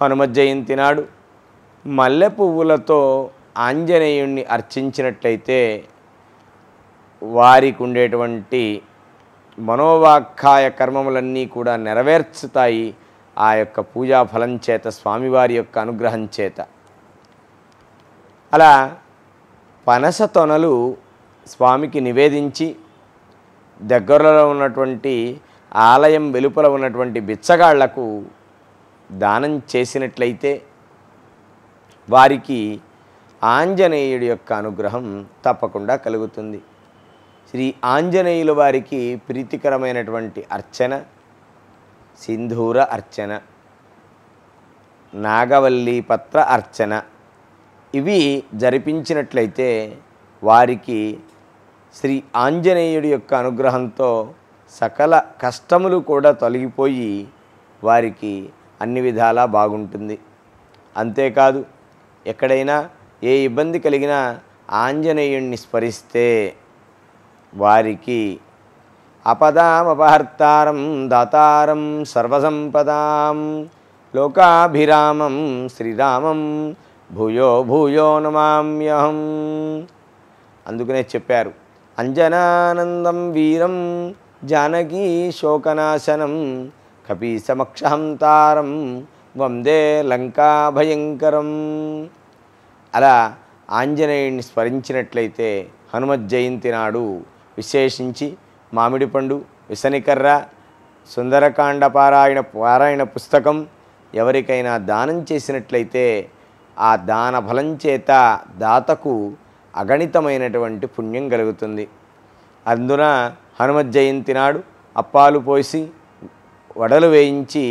హనుమ జయంతి నాడు మల్లె పువ్వులతో ఆంజనేయుణ్ణి అర్చించినట్లయితే వారికి ఉండేటువంటి మనోవాఖ్యాయ కర్మములన్నీ కూడా నెరవేర్చుతాయి ఆ యొక్క పూజా ఫలం చేత స్వామివారి యొక్క అనుగ్రహం చేత అలా పనస తొనలు స్వామికి నివేదించి దగ్గరలో ఉన్నటువంటి ఆలయం వెలుపల ఉన్నటువంటి బిచ్చగాళ్లకు దానం చేసినట్లయితే వారికి ఆంజనేయుడి యొక్క అనుగ్రహం తప్పకుండా కలుగుతుంది శ్రీ ఆంజనేయుల వారికి ప్రీతికరమైనటువంటి అర్చన సింధూర అర్చన నాగవల్లి పత్ర అర్చన ఇవి జరిపించినట్లయితే వారికి శ్రీ ఆంజనేయుడి యొక్క అనుగ్రహంతో సకల కష్టములు కూడా తొలగిపోయి వారికి అన్ని విధాలా బాగుంటుంది అంతేకాదు ఎక్కడైనా ఏ ఇబ్బంది కలిగినా ఆంజనేయుణ్ణి స్మరిస్తే వారికి అపదామపహర్తారం దాతారం సర్వసంపదాం లోకాభిరామం శ్రీరామం భూయో భూయో నమామ్యహం అందుకనే చెప్పారు అంజనానందం వీరం జానకీ శోకనాశనం కపీసమక్షహంతారం వందే భయంకరం అలా ఆంజనేయుణ్ణి స్మరించినట్లయితే హనుమత్ జయంతి నాడు విశేషించి మామిడి పండు విసనికర్ర సుందరకాండ పారాయణ పారాయణ పుస్తకం ఎవరికైనా దానం చేసినట్లయితే ఆ దాన ఫలం చేత దాతకు అగణితమైనటువంటి పుణ్యం కలుగుతుంది అందున హనుమత్ జయంతి నాడు అప్పాలు పోసి వడలు వేయించి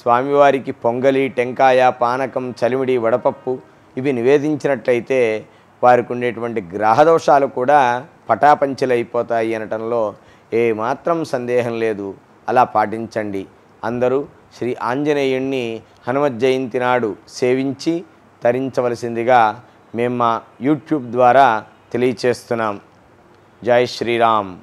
స్వామివారికి పొంగలి టెంకాయ పానకం చలిమిడి వడపప్పు ఇవి నివేదించినట్లయితే వారికి ఉండేటువంటి గ్రహదోషాలు కూడా పటాపంచలైపోతాయి అనటంలో ఏమాత్రం సందేహం లేదు అలా పాటించండి అందరూ శ్రీ ఆంజనేయుణ్ణి హనుమత్ జయంతి నాడు సేవించి తరించవలసిందిగా మేము మా యూట్యూబ్ ద్వారా తెలియచేస్తున్నాం జై శ్రీరామ్